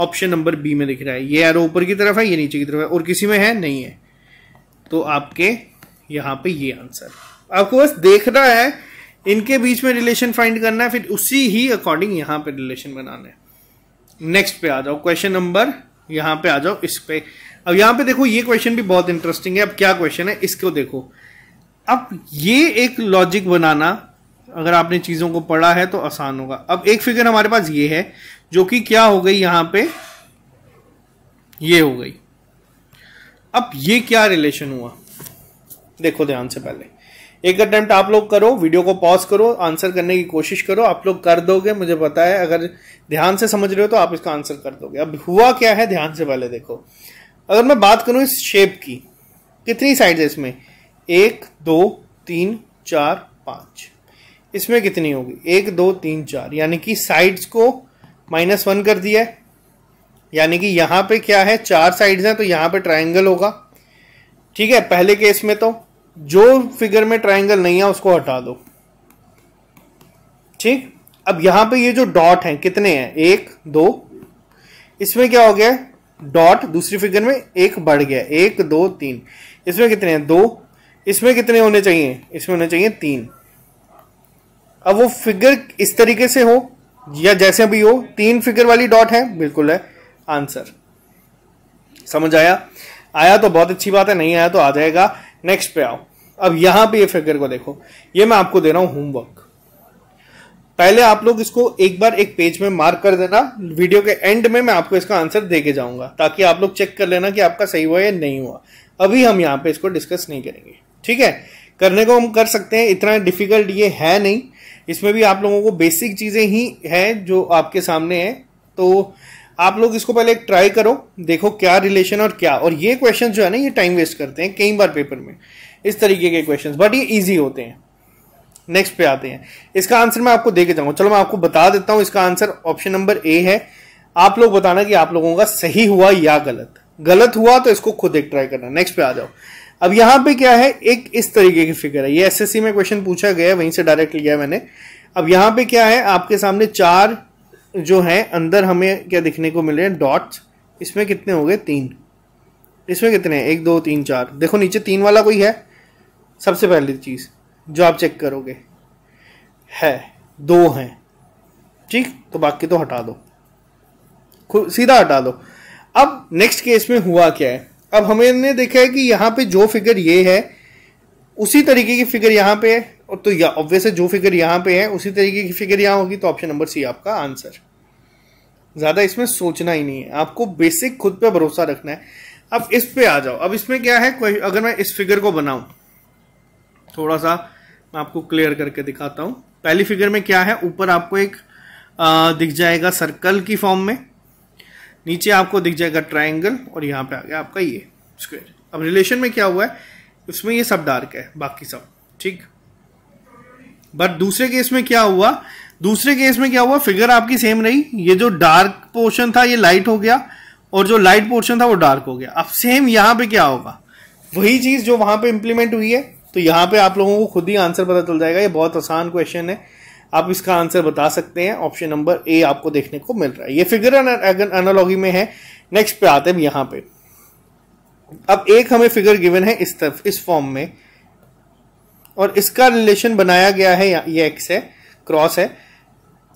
[SPEAKER 1] ऑप्शन नंबर बी में दिख रहा है ये एरो ऊपर की तरफ है ये नीचे की तरफ है और किसी में है नहीं है तो आपके यहाँ पे ये आंसर आपको बस देखना है इनके बीच में रिलेशन फाइंड करना है फिर उसी ही अकॉर्डिंग यहाँ पे रिलेशन बनाना है नेक्स्ट पे आ जाओ क्वेश्चन नंबर यहाँ पे आ जाओ इस पे अब यहाँ पे देखो ये क्वेश्चन भी बहुत इंटरेस्टिंग है अब क्या क्वेश्चन है इसको देखो अब ये एक लॉजिक बनाना अगर आपने चीज़ों को पढ़ा है तो आसान होगा अब एक फिगर हमारे पास ये है जो कि क्या हो गई यहां पे ये हो गई अब ये क्या रिलेशन हुआ देखो ध्यान से पहले एक अटेम्प्ट आप लोग करो वीडियो को पॉज करो आंसर करने की कोशिश करो आप लोग कर दोगे मुझे पता है अगर ध्यान से समझ रहे हो तो आप इसका आंसर कर दोगे अब हुआ क्या है ध्यान से पहले देखो अगर मैं बात करूं इस शेप की कितनी साइड है इसमें एक दो तीन चार पाँच इसमें कितनी होगी एक दो तीन चार यानी कि साइड्स को माइनस वन कर दिया है यानी कि यहाँ पे क्या है चार साइड्स हैं तो यहाँ पे ट्रायंगल होगा ठीक है पहले केस में तो जो फिगर में ट्रायंगल नहीं है उसको हटा दो ठीक अब यहाँ पे ये जो डॉट हैं कितने हैं एक दो इसमें क्या हो गया डॉट दूसरी फिगर में एक बढ़ गया एक दो तीन इसमें कितने हैं दो इसमें कितने होने चाहिए इसमें होने चाहिए तीन अब वो फिगर इस तरीके से हो या जैसे भी हो तीन फिगर वाली डॉट है बिल्कुल है आंसर समझ आया आया तो बहुत अच्छी बात है नहीं आया तो आ जाएगा नेक्स्ट पे आओ अब यहां पे ये फिगर को देखो ये मैं आपको दे रहा हूं होमवर्क पहले आप लोग इसको एक बार एक पेज में मार्क कर देना वीडियो के एंड में मैं आपको इसका आंसर दे के जाऊंगा ताकि आप लोग चेक कर लेना कि आपका सही हुआ या नहीं हुआ अभी हम यहां पे इसको डिस्कस नहीं करेंगे ठीक है करने को हम कर सकते हैं इतना डिफिकल्ट ये है नहीं इसमें भी आप लोगों को बेसिक चीज़ें ही हैं जो आपके सामने हैं तो आप लोग इसको पहले एक ट्राई करो देखो क्या रिलेशन और क्या और ये क्वेश्चन जो है ना ये टाइम वेस्ट करते हैं कई बार पेपर में इस तरीके के क्वेश्चन बट ये ईजी होते हैं नेक्स्ट पे आते हैं इसका आंसर मैं आपको दे के चलो मैं आपको बता देता हूं इसका आंसर ऑप्शन नंबर ए है आप लोग बताना कि आप लोगों का सही हुआ या गलत गलत हुआ तो इसको खुद एक ट्राई करना नेक्स्ट पे आ जाओ अब यहाँ पे क्या है एक इस तरीके की फिगर है ये एसएससी में क्वेश्चन पूछा गया है वहीं से डायरेक्ट लिया है मैंने अब यहाँ पे क्या है आपके सामने चार जो है अंदर हमें क्या दिखने को मिल रहे हैं डॉट्स इसमें कितने हो गए तीन इसमें कितने हैं एक दो तीन चार देखो नीचे तीन वाला कोई है सबसे पहली चीज़ जो आप चेक करोगे है दो हैं ठीक तो बाकी तो हटा दो सीधा हटा दो अब नेक्स्ट केस में हुआ क्या है अब हमें देखा है कि यहाँ पे जो फिगर ये है उसी तरीके की फिगर यहाँ पे है और तो या ऑब्वियसली जो फिगर यहाँ पे है उसी तरीके की फिगर यहाँ होगी तो ऑप्शन नंबर सी आपका आंसर ज़्यादा इसमें सोचना ही नहीं है आपको बेसिक खुद पे भरोसा रखना है अब इस पे आ जाओ अब इसमें क्या है कोई अगर मैं इस फिगर को बनाऊ थोड़ा सा मैं आपको क्लियर करके दिखाता हूँ पहली फिगर में क्या है ऊपर आपको एक आ, दिख जाएगा सर्कल की फॉर्म में नीचे आपको दिख जाएगा ट्राइंगल और यहाँ पर आ गया आपका ये स्क्वेयर अब रिलेशन में क्या हुआ है उसमें ये सब डार्क है बाकी सब ठीक बट दूसरे केस में क्या हुआ दूसरे केस में क्या हुआ फिगर आपकी सेम रही ये जो डार्क पोर्शन था ये लाइट हो गया और जो लाइट पोर्शन था वो डार्क हो गया अब सेम यहां पे क्या होगा वही चीज़ जो वहां पे इम्प्लीमेंट हुई है तो यहां पे आप लोगों को खुद ही आंसर पता चल जाएगा ये बहुत आसान क्वेश्चन है आप इसका आंसर बता सकते हैं ऑप्शन नंबर ए आपको देखने को मिल रहा है ये फिगर एनालॉगी में है नेक्स्ट पे आते हैं यहां पे अब एक हमें फिगर गिवन है इस तरफ इस फॉर्म में और इसका रिलेशन बनाया गया है ये एक्स है क्रॉस है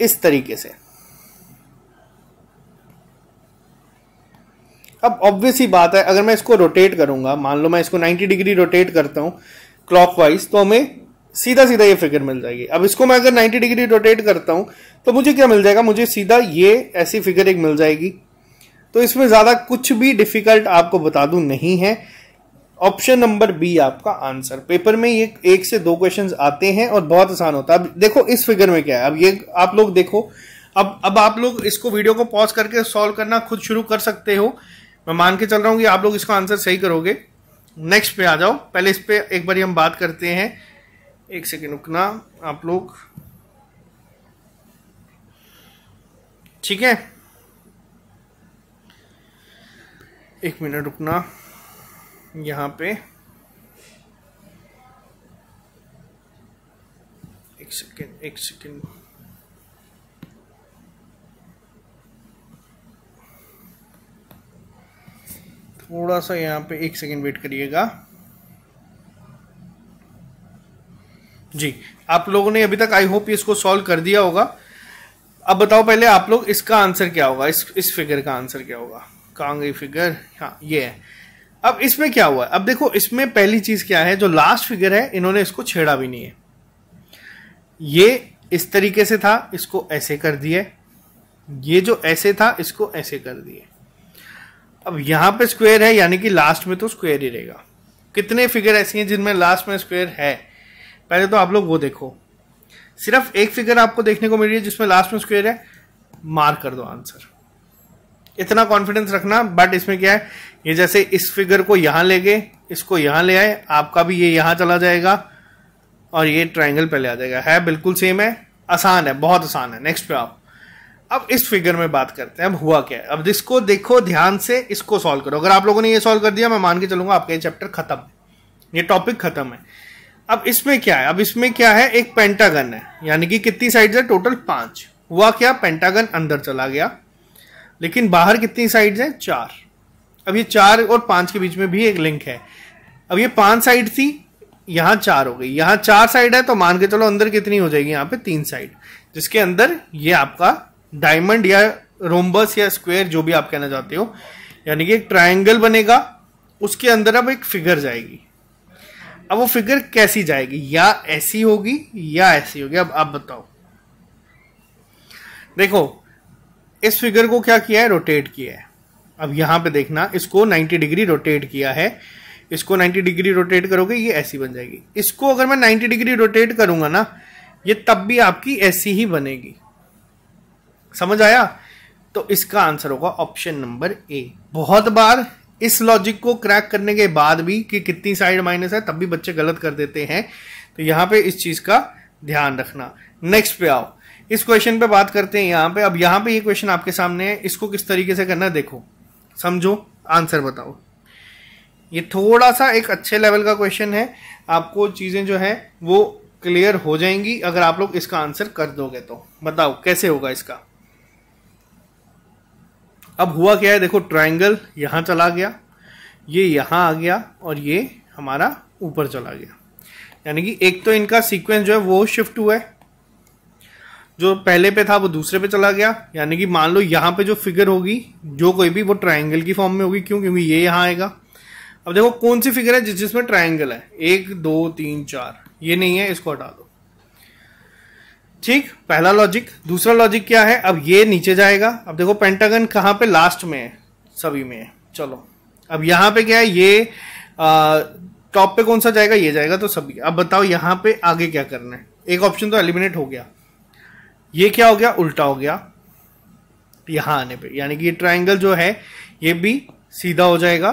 [SPEAKER 1] इस तरीके से अब ऑब्वियस ही बात है अगर मैं इसको रोटेट करूंगा मान लो मैं इसको 90 डिग्री रोटेट करता हूं क्लॉकवाइज तो हमें सीधा सीधा ये फिगर मिल जाएगी अब इसको मैं अगर 90 डिग्री रोटेट करता हूं तो मुझे क्या मिल जाएगा मुझे सीधा ये ऐसी फिगर एक मिल जाएगी तो इसमें ज़्यादा कुछ भी डिफिकल्ट आपको बता दू नहीं है ऑप्शन नंबर बी आपका आंसर पेपर में ये एक से दो क्वेश्चंस आते हैं और बहुत आसान होता है अब देखो इस फिगर में क्या है अब ये आप लोग देखो अब अब आप लोग इसको वीडियो को पॉज करके सॉल्व करना खुद शुरू कर सकते हो मैं मान के चल रहा हूँ कि आप लोग इसका आंसर सही करोगे नेक्स्ट पे आ जाओ पहले इस पर एक बार हम बात करते हैं एक सेकेंड रुकना आप लोग ठीक है एक मिनट रुकना यहाँ पे एक सेकेंड एक सेकेंड थोड़ा सा यहाँ पे एक सेकेंड वेट करिएगा जी आप लोगों ने अभी तक आई होप इसको सॉल्व कर दिया होगा अब बताओ पहले आप लोग इसका आंसर क्या होगा इस इस फिगर का आंसर क्या होगा कांगी फिगर हाँ ये है अब इसमें क्या हुआ अब देखो इसमें पहली चीज क्या है जो लास्ट फिगर है इन्होंने इसको छेड़ा भी नहीं है ये इस तरीके से था इसको ऐसे कर दिए ये जो ऐसे था इसको ऐसे कर दिए अब यहां पे स्क्वायर है यानी कि लास्ट में तो स्क्वायर ही रहेगा कितने फिगर ऐसी हैं जिनमें लास्ट में स्क्वायर है पहले तो आप लोग वो देखो सिर्फ एक फिगर आपको देखने को मिल रही है जिसमें लास्ट में स्क्वायर है मार्क कर दो आंसर इतना कॉन्फिडेंस रखना बट इसमें क्या है ये जैसे इस फिगर को यहां ले गए इसको यहां ले आए आपका भी ये यहां चला जाएगा और ये ट्राइंगल पहले आ जाएगा है बिल्कुल सेम है आसान है बहुत आसान है नेक्स्ट पे आओ अब इस फिगर में बात करते हैं अब हुआ क्या है अब इसको देखो ध्यान से इसको सॉल्व करो अगर आप लोगों ने ये सॉल्व कर दिया मैं मान के चलूंगा आपका ये चैप्टर खत्म है ये टॉपिक खत्म है अब इसमें क्या है अब इसमें क्या है एक पेंटागन है यानी कि कितनी साइड है टोटल पांच हुआ क्या पेंटागन अंदर चला गया लेकिन बाहर कितनी साइड्स हैं चार अब ये चार और पांच के बीच में भी एक लिंक है अब ये पांच साइड थी यहाँ चार हो गई यहाँ चार साइड है तो मान के चलो अंदर कितनी हो जाएगी यहाँ पे तीन साइड जिसके अंदर ये आपका डायमंड या रोम्बस या स्क्वायर जो भी आप कहना चाहते हो यानी कि एक ट्रायंगल बनेगा उसके अंदर अब एक फिगर जाएगी अब वो फिगर कैसी जाएगी या ऐसी होगी या ऐसी होगी अब आप बताओ देखो इस फिगर को क्या किया है रोटेट किया है अब यहाँ पे देखना इसको 90 डिग्री रोटेट किया है इसको 90 डिग्री रोटेट करोगे ये ऐसी बन जाएगी इसको अगर मैं 90 डिग्री रोटेट करूंगा ना ये तब भी आपकी ऐसी ही बनेगी समझ आया तो इसका आंसर होगा ऑप्शन नंबर ए बहुत बार इस लॉजिक को क्रैक करने के बाद भी कि कितनी साइड माइनस है तब भी बच्चे गलत कर देते हैं तो यहाँ पे इस चीज़ का ध्यान रखना नेक्स्ट पे आओ इस क्वेश्चन पे बात करते हैं यहाँ पे अब यहाँ पे ये क्वेश्चन आपके सामने है इसको किस तरीके से करना देखो समझो आंसर बताओ ये थोड़ा सा एक अच्छे लेवल का क्वेश्चन है आपको चीज़ें जो है वो क्लियर हो जाएंगी अगर आप लोग इसका आंसर कर दोगे तो बताओ कैसे होगा इसका अब हुआ क्या है देखो ट्राइंगल यहाँ चला गया ये यहाँ आ गया और ये हमारा ऊपर चला गया यानी कि एक तो इनका सीक्वेंस जो है वो शिफ्ट हुआ है जो पहले पे था वो दूसरे पे चला गया यानी कि मान लो यहाँ पे जो फिगर होगी जो कोई भी वो ट्राइंगल की फॉर्म में होगी क्यों क्योंकि ये यहाँ आएगा अब देखो कौन सी फिगर है जिस जिसमें ट्राइंगल है एक दो तीन चार ये नहीं है इसको हटा दो ठीक पहला लॉजिक दूसरा लॉजिक क्या है अब ये नीचे जाएगा अब देखो पेंटागन कहाँ पे लास्ट में है सभी में है चलो अब यहाँ पे क्या है ये टॉप पे कौन सा जाएगा ये जाएगा तो सभी अब बताओ यहाँ पे आगे क्या करना है एक ऑप्शन तो एलिमिनेट हो गया ये क्या हो गया उल्टा हो गया यहां आने पे यानी कि ये ट्राइंगल जो है ये भी सीधा हो जाएगा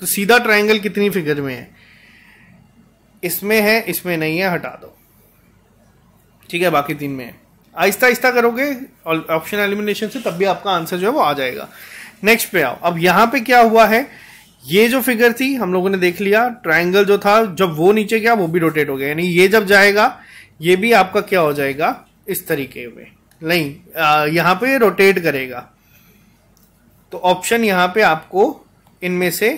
[SPEAKER 1] तो सीधा ट्राइंगल कितनी फिगर में है इसमें है इसमें नहीं है हटा दो ठीक है बाकी तीन में है आहिस्ता आहिस्ता करोगे ऑप्शन एलिमिनेशन से तब भी आपका आंसर जो है वो आ जाएगा नेक्स्ट पे आओ अब यहां पे क्या हुआ है ये जो फिगर थी हम लोगों ने देख लिया ट्राइंगल जो था जब वो नीचे गया वो भी रोटेट हो गया यानी ये जब जाएगा ये भी आपका क्या हो जाएगा इस तरीके में नहीं यहाँ पे रोटेट करेगा तो ऑप्शन यहाँ पे आपको इनमें से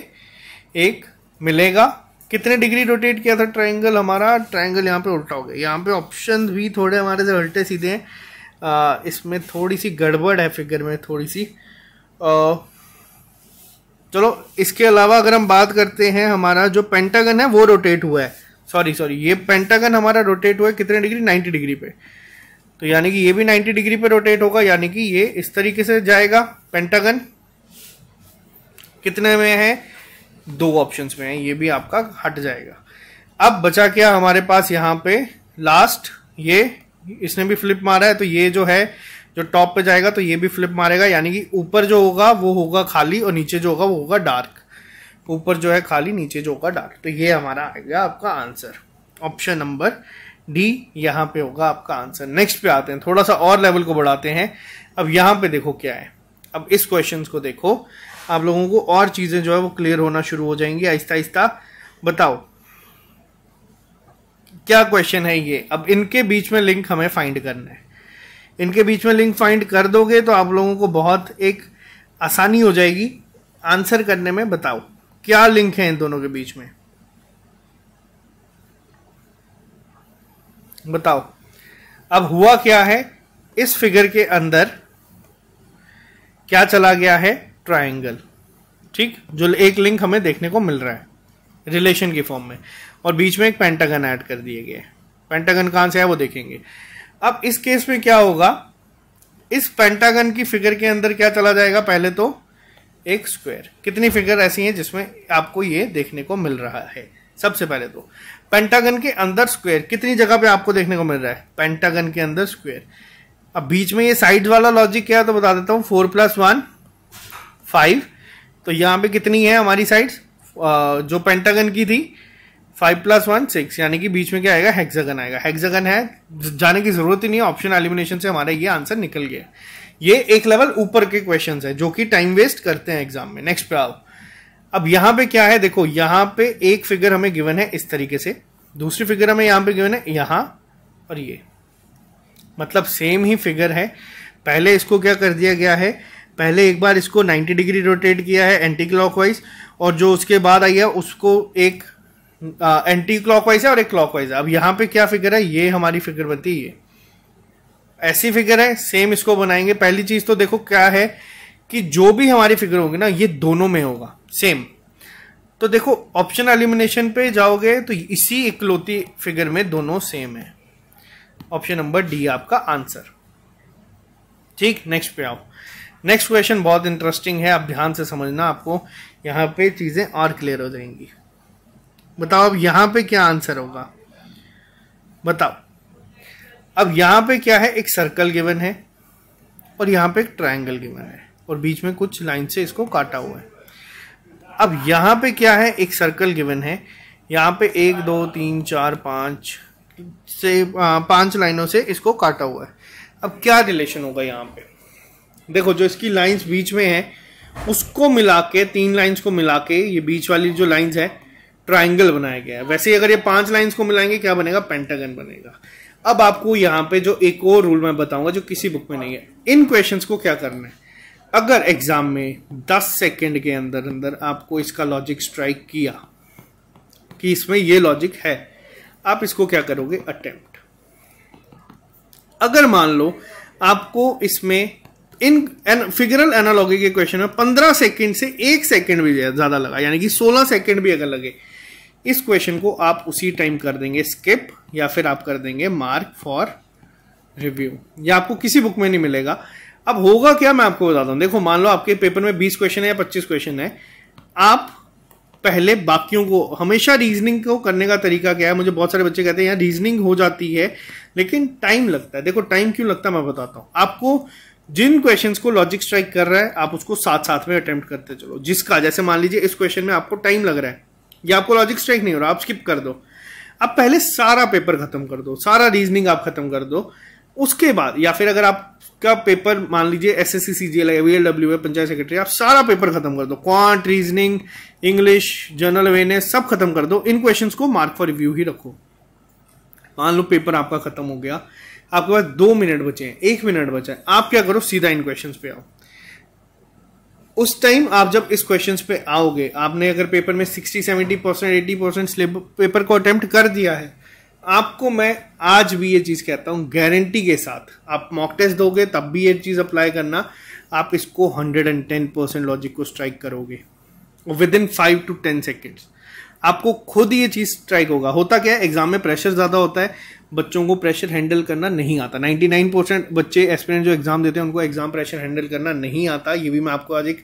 [SPEAKER 1] एक मिलेगा कितने डिग्री रोटेट किया था ट्रायंगल हमारा ट्रायंगल यहाँ पे उल्टा हो गया यहाँ पे ऑप्शन भी थोड़े हमारे से उल्टे सीधे हैं इसमें थोड़ी सी गड़बड़ है फिगर में थोड़ी सी आ, चलो इसके अलावा अगर हम बात करते हैं हमारा जो पेंटागन है वो रोटेट हुआ है सॉरी सॉरी ये पेंटागन हमारा रोटेट हुआ है कितने डिग्री नाइन्टी डिग्री पे तो यानी कि ये भी 90 डिग्री पे रोटेट होगा यानी कि ये इस तरीके से जाएगा पेंटागन कितने में है दो ऑप्शंस में है ये भी आपका हट जाएगा अब बचा क्या हमारे पास यहाँ पे लास्ट ये इसने भी फ्लिप मारा है तो ये जो है जो टॉप पे जाएगा तो ये भी फ्लिप मारेगा यानी कि ऊपर जो होगा वो होगा खाली और नीचे जो होगा वो होगा डार्क ऊपर जो है खाली नीचे जो होगा डार्क तो ये हमारा आएगा आपका आंसर ऑप्शन नंबर डी यहां पे होगा आपका आंसर नेक्स्ट पे आते हैं थोड़ा सा और लेवल को बढ़ाते हैं अब यहां पे देखो क्या है अब इस क्वेश्चन को देखो आप लोगों को और चीजें जो है वो क्लियर होना शुरू हो जाएंगी आहिस्ता आहिस्ता बताओ क्या क्वेश्चन है ये अब इनके बीच में लिंक हमें फाइंड करना है इनके बीच में लिंक फाइंड कर दोगे तो आप लोगों को बहुत एक आसानी हो जाएगी आंसर करने में बताओ क्या लिंक है इन दोनों के बीच में बताओ अब हुआ क्या है इस फिगर के अंदर क्या चला गया है ट्राइंगल ठीक जो एक लिंक हमें देखने को मिल रहा है रिलेशन के फॉर्म में और बीच में एक पेंटागन ऐड कर दिए गए पेंटागन कहां से है वो देखेंगे अब इस केस में क्या होगा इस पेंटागन की फिगर के अंदर क्या चला जाएगा पहले तो एक स्क्वायर कितनी फिगर ऐसी हैं जिसमें आपको ये देखने को मिल रहा है सबसे पहले तो पेंटागन के अंदर स्क्वायर कितनी जगह पे आपको देखने को मिल रहा है पेंटागन के अंदर स्क्वायर अब बीच में ये साइड वाला लॉजिक क्या है तो बता देता हूँ फोर प्लस वन फाइव तो यहाँ पे कितनी है हमारी साइड्स जो पेंटागन की थी फाइव प्लस वन सिक्स यानी कि बीच में क्या आएगा हेक्सागन आएगा हेक्सागन है जाने की जरूरत ही नहीं ऑप्शन एलिमिनेशन से हमारा ये आंसर निकल गया ये एक लेवल ऊपर के क्वेश्चन है जो कि टाइम वेस्ट करते हैं एग्जाम में नेक्स्ट पे आओ अब यहां पे क्या है देखो यहां पे एक फिगर हमें गिवन है इस तरीके से दूसरी फिगर हमें यहां पे गिवन है यहां और ये मतलब सेम ही फिगर है पहले इसको क्या कर दिया गया है पहले एक बार इसको 90 डिग्री रोटेट किया है एंटी क्लॉकवाइज और जो उसके बाद आई है उसको एक आ, एंटी क्लॉकवाइज है और एक क्लॉकवाइज है अब यहां पे क्या फिगर है ये हमारी फिगर बनती है ये ऐसी फिगर है सेम इसको बनाएंगे पहली चीज तो देखो क्या है कि जो भी हमारी फिगर होगी ना ये दोनों में होगा सेम तो देखो ऑप्शन एलिमिनेशन पे जाओगे तो इसी इकलौती फिगर में दोनों सेम है ऑप्शन नंबर डी आपका आंसर ठीक नेक्स्ट पे आओ नेक्स्ट क्वेश्चन बहुत इंटरेस्टिंग है आप ध्यान से समझना आपको यहां पे चीज़ें और क्लियर हो जाएंगी बताओ अब यहां पे क्या आंसर होगा बताओ अब यहां पे क्या है एक सर्कल गिवन है और यहां पे एक ट्राइंगल गिवन है और बीच में कुछ लाइन से इसको काटा हुआ है अब यहाँ पे क्या है एक सर्कल गिवन है यहाँ पे एक दो तीन चार पाँच से पांच लाइनों से इसको काटा हुआ है अब क्या रिलेशन होगा यहाँ पे देखो जो इसकी लाइंस बीच में है उसको मिला के तीन लाइंस को मिला के ये बीच वाली जो लाइंस है ट्राइंगल बनाया गया है वैसे अगर ये पांच लाइंस को मिलाएंगे क्या बनेगा पेंटागन बनेगा अब आपको यहाँ पे जो एक और रूल मैं बताऊंगा जो किसी बुक में नहीं है इन क्वेश्चंस को क्या करना है अगर एग्ज़ाम में 10 सेकंड के अंदर अंदर आपको इसका लॉजिक स्ट्राइक किया कि इसमें ये लॉजिक है आप इसको क्या करोगे अटेम्प्ट अगर मान लो आपको इसमें इन एन, फिगरल एनालॉगी के क्वेश्चन में 15 सेकंड से एक सेकंड भी ज़्यादा लगा यानी कि 16 सेकंड भी अगर लगे इस क्वेश्चन को आप उसी टाइम कर देंगे स्किप या फिर आप कर देंगे मार्क फॉर रिव्यू या आपको किसी बुक में नहीं मिलेगा अब होगा क्या मैं आपको बताता हूँ देखो मान लो आपके पेपर में बीस क्वेश्चन है या पच्चीस क्वेश्चन है आप पहले बाकियों को हमेशा रीजनिंग को करने का तरीका क्या है मुझे बहुत सारे बच्चे कहते हैं यहाँ रीजनिंग हो जाती है लेकिन टाइम लगता है देखो टाइम क्यों लगता है मैं बताता हूँ आपको जिन क्वेश्चंस को लॉजिक स्ट्राइक कर रहा है आप उसको साथ साथ में अटेम्प्ट करते चलो जिसका जैसे मान लीजिए इस क्वेश्चन में आपको टाइम लग रहा है या आपको लॉजिक स्ट्राइक नहीं हो रहा आप स्किप कर दो आप पहले सारा पेपर खत्म कर दो सारा रीजनिंग आप खत्म कर दो उसके बाद या फिर अगर आप का पेपर मान लीजिए S S C C G L VLW है पंचायत सेक्रेटरी आप सारा पेपर खत्म कर दो quant reasoning English general awareness सब खत्म कर दो इन क्वेश्चन को मार्क फॉर रिव्यू ही रखो मान लो पेपर आपका खत्म हो गया आपके पास दो मिनट बचे हैं एक मिनट बचा है आप क्या करो सीधा इन क्वेश्चन पे आओ उस टाइम आप जब इस क्वेश्चन पे आओगे आपने अगर पेपर में sixty seventy percent eighty percent paper को अटेम्प्ट कर दिया है आपको मैं आज भी ये चीज़ कहता हूँ गारंटी के साथ आप मॉक टेस्ट दोगे तब भी ये चीज़ अप्लाई करना आप इसको 110 परसेंट लॉजिक को स्ट्राइक करोगे within five to ten seconds आपको खुद ये चीज़ स्ट्राइक होगा होता क्या है एग्जाम में प्रेशर ज़्यादा होता है बच्चों को प्रेशर हैंडल करना नहीं आता 99 परसेंट बच्चे एस्पिरेंट जो एग्ज़ाम देते हैं उनको एग्ज़ाम प्रेशर हैंडल करना नहीं आता ये भी मैं आपको आज एक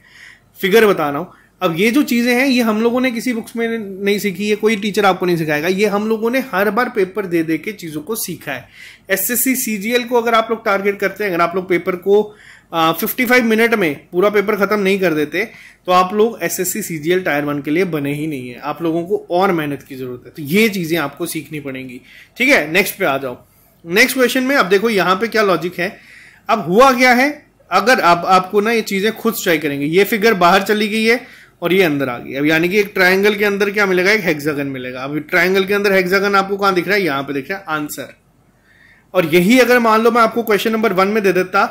[SPEAKER 1] फिगर बता रहा हूँ अब ये जो चीज़ें हैं ये हम लोगों ने किसी बुक्स में नहीं सीखी है कोई टीचर आपको नहीं सिखाएगा ये हम लोगों ने हर बार पेपर दे दे के चीज़ों को सीखा है एस जी एल को अगर आप लोग टारगेट करते हैं अगर आप लोग पेपर को फिफ्टी फाइव मिनट में पूरा पेपर खत्म नहीं कर देते तो आप लोग S S C C G L tier one के लिए बने ही नहीं है आप लोगों को और मेहनत की जरूरत है तो ये चीजें आपको सीखनी पड़ेंगी ठीक है नेक्स्ट पे आ जाओ नेक्स्ट क्वेश्चन में अब देखो यहाँ पे क्या लॉजिक है अब हुआ क्या है अगर आप आपको ना ये चीजें खुद ट्राई करेंगे ये फिगर बाहर चली गई है और ये अंदर आ गई अब यानी कि एक ट्राइंगल के अंदर क्या मिलेगा एक हेक्सागन मिलेगा अब ट्राइंगल के अंदर हेक्सागन आपको कहां दिख रहा है यहां पे दिख रहा है आंसर और यही अगर मान लो मैं आपको क्वेश्चन नंबर वन में दे देता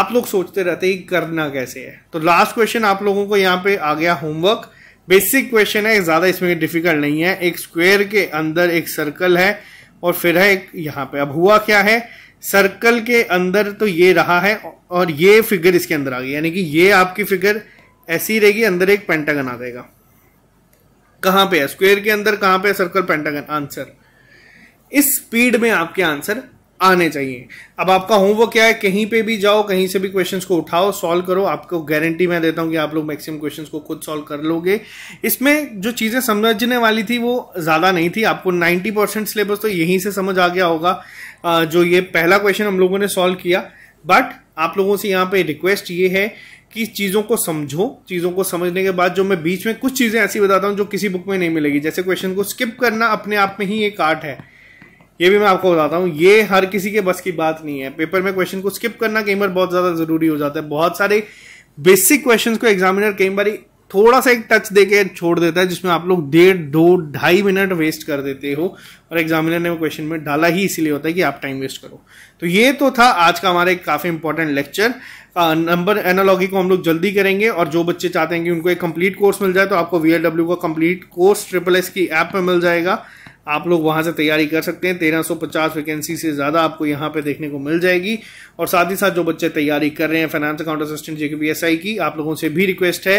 [SPEAKER 1] आप लोग सोचते रहते कि करना कैसे है तो लास्ट क्वेश्चन आप लोगों को यहाँ पे आ गया होमवर्क बेसिक क्वेश्चन है ज़्यादा इसमें डिफिकल्ट नहीं है एक स्क्वेयर के अंदर एक सर्कल है और फिर है एक यहाँ पे अब हुआ क्या है सर्कल के अंदर तो ये रहा है और ये फिगर इसके अंदर आ गई यानी कि ये आपकी फिगर ऐसी रहेगी अंदर एक पेंटागन आ जाएगा कहां पे है स्क्वायर के अंदर कहां पे है सर्कल पेंटागन आंसर इस स्पीड में आपके आंसर आने चाहिए अब आपका होमवर्क क्या है कहीं पे भी जाओ कहीं से भी क्वेश्चंस को उठाओ सॉल्व करो आपको गारंटी मैं देता हूं कि आप लोग मैक्सिमम क्वेश्चंस को खुद सॉल्व कर लोगे इसमें जो चीज़ें समझने वाली थी वो ज़्यादा नहीं थी आपको 90 परसेंट सिलेबस तो यहीं से समझ आ गया होगा जो ये पहला क्वेश्चन हम लोगों ने सॉल्व किया बट आप लोगों से यहाँ पे रिक्वेस्ट ये है कि चीज़ों को समझो चीज़ों को समझने के बाद जो मैं बीच में कुछ चीज़ें ऐसी बताता हूँ जो किसी बुक में नहीं मिलेगी जैसे क्वेश्चन को स्किप करना अपने आप में ही एक आर्ट है ये भी मैं आपको बताता हूँ ये हर किसी के बस की बात नहीं है पेपर में क्वेश्चन को स्किप करना कई बार बहुत ज़्यादा ज़रूरी हो जाता है बहुत सारे बेसिक क्वेश्चंस को एग्जामिनर कई बार थोड़ा सा एक टच दे के छोड़ देता है जिसमें आप लोग डेढ़ दो ढाई मिनट वेस्ट कर देते हो और एग्जामिनर ने वो क्वेश्चन में डाला ही इसीलिए होता है कि आप टाइम वेस्ट करो तो ये तो था आज का हमारा एक काफ़ी इंपॉर्टेंट लेक्चर नंबर एनालॉगी को हम लोग जल्दी करेंगे और जो बच्चे चाहते हैं कि उनको एक कंप्लीट कोर्स मिल जाए तो आपको वी का कंप्लीट कोर्स ट्रिपल एस की ऐप में मिल जाएगा आप लोग वहां से तैयारी कर सकते हैं 1350 वैकेंसी से ज़्यादा आपको यहाँ पे देखने को मिल जाएगी और साथ ही साथ जो बच्चे तैयारी कर रहे हैं फाइनेंस अकाउंट असिस्टेंट जे की आप लोगों से भी रिक्वेस्ट है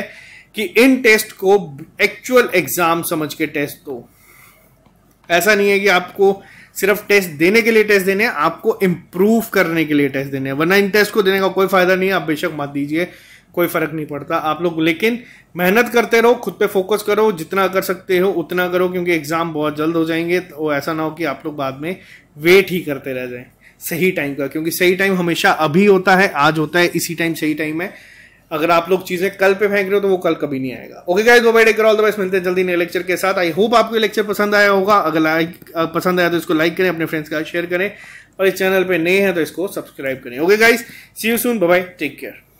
[SPEAKER 1] कि इन टेस्ट को एक्चुअल एग्जाम समझ के टेस्ट दो ऐसा नहीं है कि आपको सिर्फ टेस्ट देने के लिए टेस्ट देने हैं आपको इम्प्रूव करने के लिए टेस्ट देने हैं वरना इन टेस्ट को देने का कोई फायदा नहीं है आप बेशक मत दीजिए कोई फर्क नहीं पड़ता आप लोग लेकिन मेहनत करते रहो खुद पे फोकस करो जितना कर सकते हो उतना करो क्योंकि एग्जाम बहुत जल्द हो जाएंगे तो ऐसा ना हो कि आप लोग बाद में वेट ही करते रह जाए सही टाइम का क्योंकि सही टाइम हमेशा अभी होता है आज होता है इसी टाइम सही टाइम है अगर आप लोग चीजें कल पे फेंक रहे हो तो वो कल कभी नहीं आएगा ओके गाइस वो बाय ऑल द बेस्ट मिलते हैं जल्दी नए लेक्चर के साथ आई होप आपको लेक्चर पसंद आया होगा अगर लाइक पसंद आया तो इसको लाइक करें अपने फ्रेंड्स के साथ शेयर करें और इस चैनल पे नए हैं तो इसको सब्सक्राइब करें okay guys see you soon bye take care